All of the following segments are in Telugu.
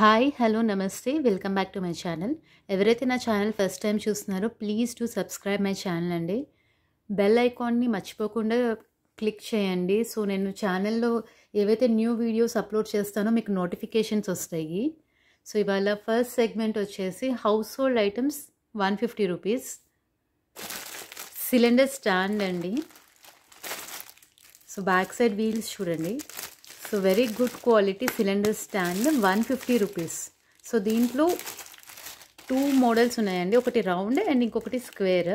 హాయ్ హలో నమస్తే welcome back to my channel ఎవరైతే నా ఛానల్ ఫస్ట్ టైం చూస్తున్నారో please to subscribe my channel అండి బెల్ ఐకాన్ని మర్చిపోకుండా క్లిక్ చేయండి సో నేను ఛానల్లో ఏవైతే న్యూ వీడియోస్ అప్లోడ్ చేస్తానో మీకు నోటిఫికేషన్స్ వస్తాయి సో ఇవాళ ఫస్ట్ సెగ్మెంట్ వచ్చేసి household items one fifty rupees cylinder stand అండి సో బ్యాక్ సైడ్ వీల్స్ చూడండి so very good quality cylinder stand one fifty rupees so దీంట్లో టూ మోడల్స్ ఉన్నాయండి ఒకటి రౌండ్ అండ్ ఇంకొకటి స్క్వేర్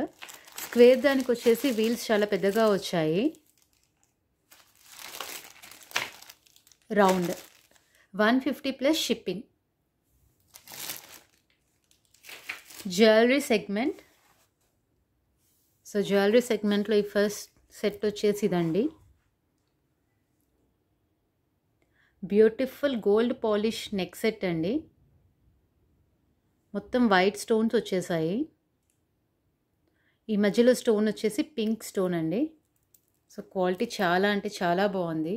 స్క్వేర్ దానికి వచ్చేసి వీల్స్ చాలా పెద్దగా వచ్చాయి round one fifty plus shipping jewellery segment so jewellery సెగ్మెంట్లో ఈ ఫస్ట్ సెట్ వచ్చేసి ఇదండి beautiful gold polish neck set అండి మొత్తం వైట్ స్టోన్స్ వచ్చేసాయి ఈ మధ్యలో స్టోన్ వచ్చేసి పింక్ స్టోన్ అండి సో క్వాలిటీ చాలా అంటే చాలా బాగుంది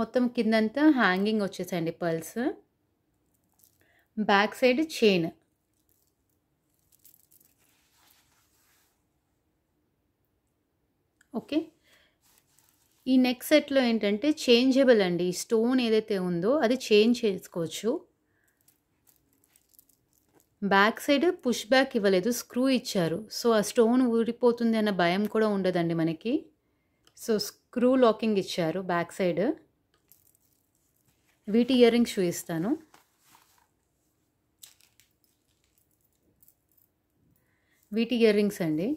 మొత్తం కిందంతా హ్యాంగింగ్ వచ్చేసాయండి pearls back side chain okay ఈ నెక్ సెట్లో ఏంటంటే చేంజబుల్ అండి ఈ స్టోన్ ఏదైతే ఉందో అది చేంజ్ చేసుకోవచ్చు బ్యాక్ సైడ్ పుష్ బ్యాక్ ఇవ్వలేదు స్క్రూ ఇచ్చారు సో ఆ స్టోన్ ఊడిపోతుంది అన్న భయం కూడా ఉండదండి మనకి సో స్క్రూ లాకింగ్ ఇచ్చారు బ్యాక్ సైడ్ వీటి ఇయర్ రింగ్స్ చూపిస్తాను వీటి ఇయర్ రింగ్స్ అండి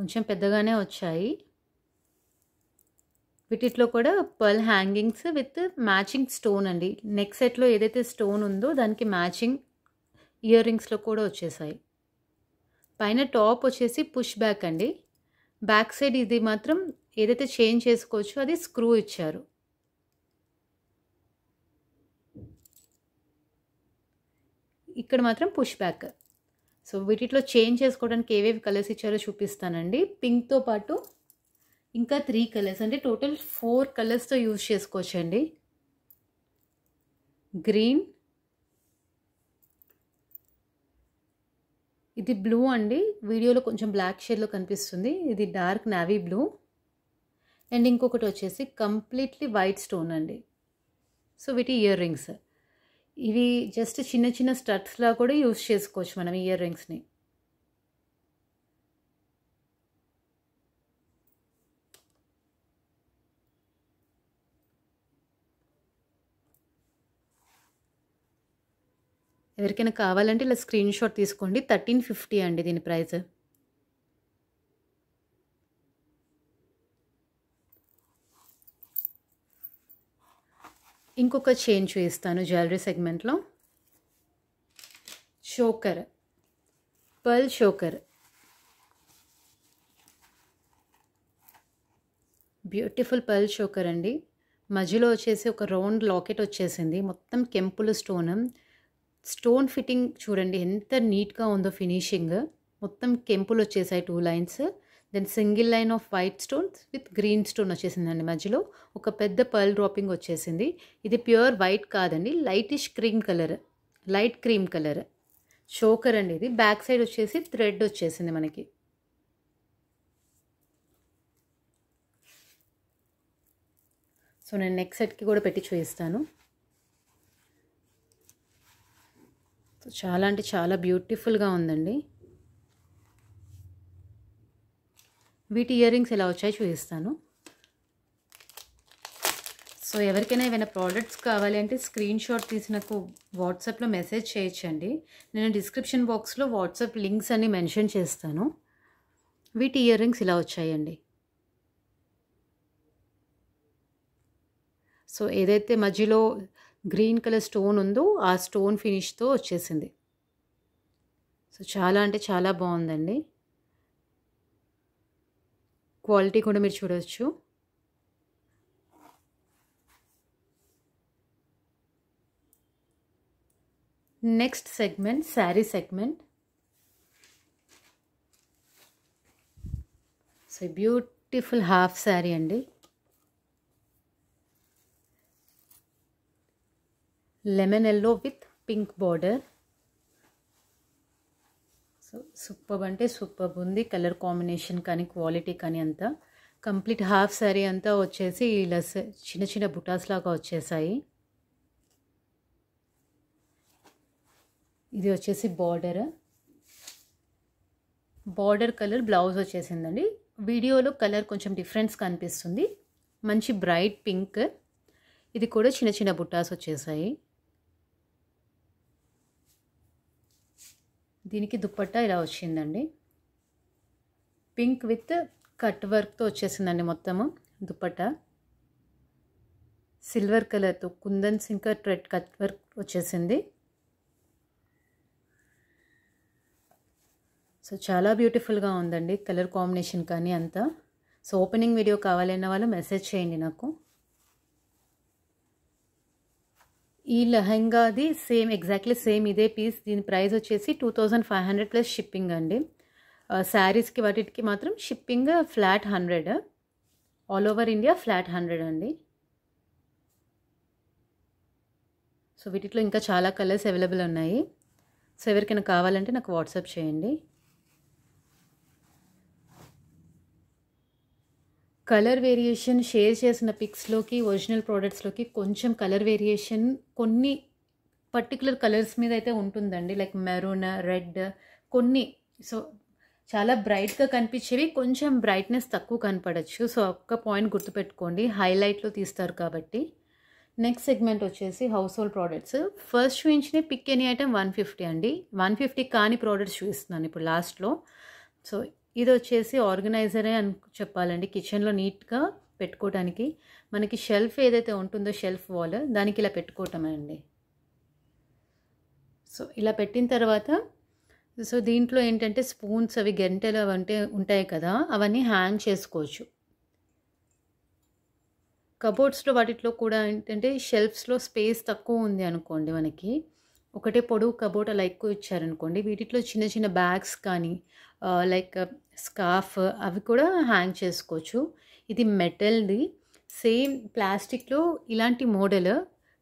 కొంచెం పెద్దగానే వచ్చాయి వీటిలో కూడా pearl hangings with matching stone అండి నెక్ సెట్లో ఏదైతే స్టోన్ ఉందో దానికి మ్యాచింగ్ ఇయర్ రింగ్స్లో కూడా వచ్చేసాయి పైన టాప్ వచ్చేసి పుష్ బ్యాక్ అండి బ్యాక్ సైడ్ ఇది మాత్రం ఏదైతే చేంజ్ చేసుకోవచ్చో అది స్క్రూ ఇచ్చారు ఇక్కడ మాత్రం పుష్ బ్యాక్ సో వీటిలో చేంజ్ చేసుకోవడానికి ఏవేవి కలర్స్ ఇచ్చారో చూపిస్తానండి పింక్తో పాటు ఇంకా త్రీ కలర్స్ అంటే టోటల్ ఫోర్ కలర్స్తో యూజ్ చేసుకోవచ్చండి గ్రీన్ ఇది బ్లూ అండి వీడియోలో కొంచెం బ్లాక్ షేడ్లో కనిపిస్తుంది ఇది డార్క్ నావీ బ్లూ అండ్ ఇంకొకటి వచ్చేసి కంప్లీట్లీ వైట్ స్టోన్ అండి సో వీటి ఇయర్ రింగ్స్ ఇవి జస్ట్ చిన్న చిన్న స్టడ్స్లా కూడా యూస్ చేసుకోవచ్చు మనం ఇయర్ రింగ్స్ని ఎవరికైనా కావాలంటే ఇలా స్క్రీన్ షాట్ తీసుకోండి థర్టీన్ ఫిఫ్టీ అండి దీని ప్రైస్ ఇంకొక చైన్ చూపిస్తాను జ్యువెలరీ సెగ్మెంట్లో choker pearl choker beautiful pearl choker అండి మధ్యలో వచ్చేసి ఒక రౌండ్ లాకెట్ వచ్చేసింది మొత్తం కెంపుల్ స్టోన్ స్టోన్ ఫిట్టింగ్ చూడండి ఎంత నీట్గా ఉందో ఫినిషింగ్ మొత్తం కెంపులు వచ్చేసాయి two lines then single line of white stones with green stone వచ్చేసిందండి మధ్యలో ఒక పెద్ద పర్ల్ డ్రాపింగ్ వచ్చేసింది ఇది ప్యూర్ వైట్ కాదండి lightish cream colour light cream colour choker అండి ఇది బ్యాక్ సైడ్ వచ్చేసి థ్రెడ్ వచ్చేసింది మనకి సో నేను నెక్స్ట్ సెట్కి కూడా పెట్టి చూపిస్తాను చాలా అంటే చాలా బ్యూటిఫుల్గా ఉందండి వీటి ఇయర్ రింగ్స్ ఎలా వచ్చాయో చూపిస్తాను సో ఎవరికైనా ఏమైనా ప్రోడక్ట్స్ కావాలి అంటే స్క్రీన్ షాట్ తీసి నాకు వాట్సాప్లో మెసేజ్ చేయొచ్చండి నేను డిస్క్రిప్షన్ బాక్స్లో వాట్సాప్ లింక్స్ అన్ని మెన్షన్ చేస్తాను వీటి ఇయర్ రింగ్స్ ఇలా వచ్చాయండి సో ఏదైతే మధ్యలో గ్రీన్ కలర్ స్టోన్ ఉందో ఆ స్టోన్ ఫినిష్తో వచ్చేసింది సో చాలా అంటే చాలా బాగుందండి క్వాలిటీ కూడా మీరు చూడవచ్చు next segment sari segment so beautiful half sari అండి lemon yellow with pink border so super అంటే సూపర్ ఉంది కలర్ కాంబినేషన్ కానీ క్వాలిటీ కానీ అంతా కంప్లీట్ హాఫ్ శారీ అంతా వచ్చేసి ఇలా చిన్న చిన్న బుటాస్ లాగా వచ్చేసాయి ఇది వచ్చేసి బార్డర్ బార్డర్ కలర్ బ్లౌజ్ వచ్చేసిందండి వీడియోలో కలర్ కొంచెం డిఫరెన్స్ కనిపిస్తుంది మంచి బ్రైట్ పింక్ ఇది కూడా చిన్న చిన్న బుట్టాస్ వచ్చేసాయి దీనికి దుప్పట్టా ఇలా వచ్చిందండి పింక్ విత్ కట్ వర్క్తో వచ్చేసిందండి మొత్తము దుప్పట్టా సిల్వర్ కలర్తో కుందన్ సింకర్ ట్రెడ్ కట్ వర్క్ వచ్చేసింది సో చాలా బ్యూటిఫుల్గా ఉందండి కలర్ కాంబినేషన్ కానీ అంతా సో ఓపెనింగ్ వీడియో కావాలన్న వాళ్ళు మెసేజ్ చేయండి నాకు ఈ లెహంగాది సేమ్ ఎగ్జాక్ట్లీ సేమ్ ఇదే పీస్ దీని ప్రైస్ వచ్చేసి two thousand five hundred plus shipping అండి శారీస్కి వాటికి మాత్రం shipping flat hundred all over India flat hundred అండి సో వీటిలో ఇంకా చాలా కలర్స్ అవైలబుల్ ఉన్నాయి సో ఎవరికైనా కావాలంటే నాకు వాట్సాప్ చేయండి కలర్ వేరియేషన్ షేర్ చేసిన పిక్స్లోకి ఒరిజినల్ ప్రోడక్ట్స్లోకి కొంచెం కలర్ వేరియేషన్ కొన్ని పర్టికులర్ కలర్స్ మీద అయితే ఉంటుందండి లైక్ మెరూన్ రెడ్ కొన్ని సో చాలా బ్రైట్గా కనిపించేవి కొంచెం బ్రైట్నెస్ తక్కువ కనపడచ్చు సో ఒక్క పాయింట్ గుర్తుపెట్టుకోండి హైలైట్లో తీస్తారు కాబట్టి నెక్స్ట్ సెగ్మెంట్ వచ్చేసి హౌస్ హోల్డ్ ప్రోడక్ట్స్ ఫస్ట్ చూపించినవి pick any item one fifty అండి వన్ ఫిఫ్టీ కాని ప్రోడక్ట్స్ చూపిస్తున్నాను ఇప్పుడు లాస్ట్లో సో ఇది వచ్చేసి ఆర్గనైజరే అని చెప్పాలండి కిచెన్లో నీట్గా పెట్టుకోవటానికి మనకి షెల్ఫ్ ఏదైతే ఉంటుందో షెల్ఫ్ వాల్ దానికి ఇలా పెట్టుకోవటమే అండి సో ఇలా పెట్టిన తర్వాత సో దీంట్లో ఏంటంటే స్పూన్స్ అవి గంటెలు అవంటే ఉంటాయి కదా అవన్నీ హ్యాంగ్ చేసుకోవచ్చు కబోర్డ్స్లో వాటిలో కూడా ఏంటంటే షెల్ఫ్స్లో స్పేస్ తక్కువ ఉంది అనుకోండి మనకి ఒకటే పొడవు కబోర్డ్ అలా ఎక్కువ ఇచ్చారనుకోండి వీటిలో చిన్న చిన్న బ్యాగ్స్ కానీ లైక్ స్కార్ఫ్ అవి కూడా హ్యాంగ్ చేసుకోవచ్చు ఇది మెటల్ది సేమ్ ప్లాస్టిక్లో ఇలాంటి మోడల్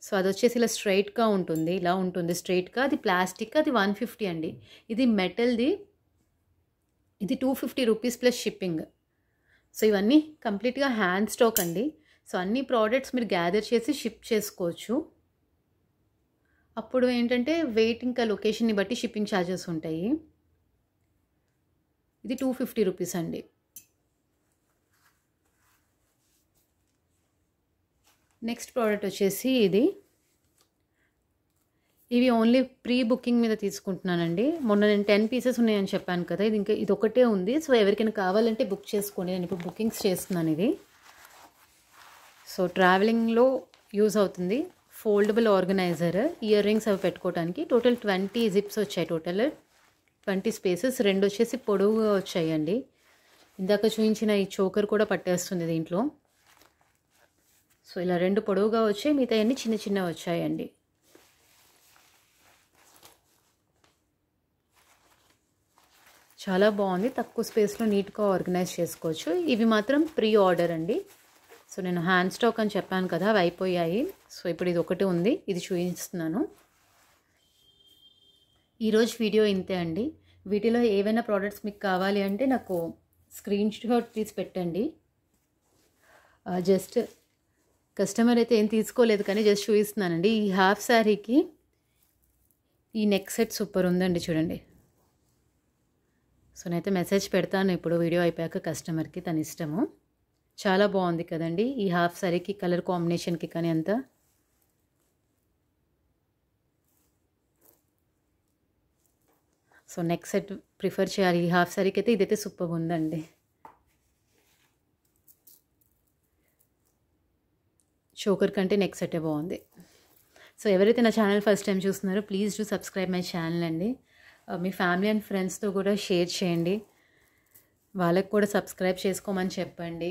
సో అది వచ్చేసి ఇలా స్ట్రైట్గా ఉంటుంది ఇలా ఉంటుంది స్ట్రైట్గా అది ప్లాస్టిక్ అది వన్ ఫిఫ్టీ అండి ఇది మెటల్ది ఇది two fifty rupees plus shipping so ఇవన్నీ కంప్లీట్గా హ్యాండ్ స్టాక్ అండి సో అన్ని ప్రోడక్ట్స్ మీరు గ్యాదర్ చేసి షిప్ చేసుకోవచ్చు అప్పుడు ఏంటంటే వెయిట్ ఇంకా లొకేషన్ని బట్టి షిప్పింగ్ ఛార్జెస్ ఉంటాయి ఇది టూ ఫిఫ్టీ రూపీస్ అండి నెక్స్ట్ ప్రోడక్ట్ వచ్చేసి ఇది ఇవి ఓన్లీ ప్రీ బుకింగ్ మీద తీసుకుంటున్నానండి మొన్న నేను టెన్ పీసెస్ ఉన్నాయని చెప్పాను కదా ఇది ఇంకా ఇది ఒకటే ఉంది సో ఎవరికైనా కావాలంటే బుక్ చేసుకోండి నేను ఇప్పుడు బుకింగ్స్ చేస్తున్నాను ఇది సో ట్రావెలింగ్లో యూజ్ అవుతుంది ఫోల్డబుల్ ఆర్గనైజర్ ఇయర్ రింగ్స్ అవి పెట్టుకోవడానికి టోటల్ ట్వంటీ జిప్స్ వచ్చాయి టోటల్ ట్వంటీ స్పేసెస్ రెండు వచ్చేసి పొడవుగా వచ్చాయండి ఇందాక చూపించిన ఈ చోకర్ కూడా పట్టేస్తుంది దీంట్లో సో ఇలా రెండు పొడవుగా వచ్చాయి మిగతా అన్ని చిన్న చిన్న వచ్చాయండి చాలా బాగుంది తక్కువ స్పేస్లో నీట్గా ఆర్గనైజ్ చేసుకోవచ్చు ఇవి మాత్రం ప్రీ ఆర్డర్ అండి సో నేను హ్యాండ్ స్టోక్ అని చెప్పాను కదా అవి అయిపోయాయి సో ఇప్పుడు ఇది ఒకటి ఉంది ఇది చూపిస్తున్నాను ఈరోజు వీడియో ఇంతే అండి వీటిలో ఏవైనా ప్రోడక్ట్స్ మీకు కావాలి అంటే నాకు స్క్రీన్ షాట్ తీసి పెట్టండి జస్ట్ కస్టమర్ అయితే ఏం తీసుకోలేదు కానీ జస్ట్ చూపిస్తున్నానండి ఈ హాఫ్ శారీకి ఈ నెక్ సెట్ సూపర్ ఉందండి చూడండి సో నేనైతే మెసేజ్ పెడతాను ఇప్పుడు వీడియో అయిపోయాక కస్టమర్కి తన ఇష్టము చాలా బాగుంది కదండి ఈ హాఫ్ సారీకి కలర్ కాంబినేషన్కి కానీ అంత సో నెక్స్ట్ సెట్ ప్రిఫర్ చేయాలి ఈ హాఫ్ సారీకి అయితే ఇదైతే సూపర్గా ఉందండి షోకర్ కంటే నెక్స్ట్ సెటే బాగుంది సో ఎవరైతే నా ఛానల్ ఫస్ట్ టైం చూస్తున్నారో please do subscribe my channel అండి మీ ఫ్యామిలీ అండ్ ఫ్రెండ్స్తో కూడా షేర్ చేయండి వాళ్ళకి కూడా సబ్స్క్రైబ్ చేసుకోమని చెప్పండి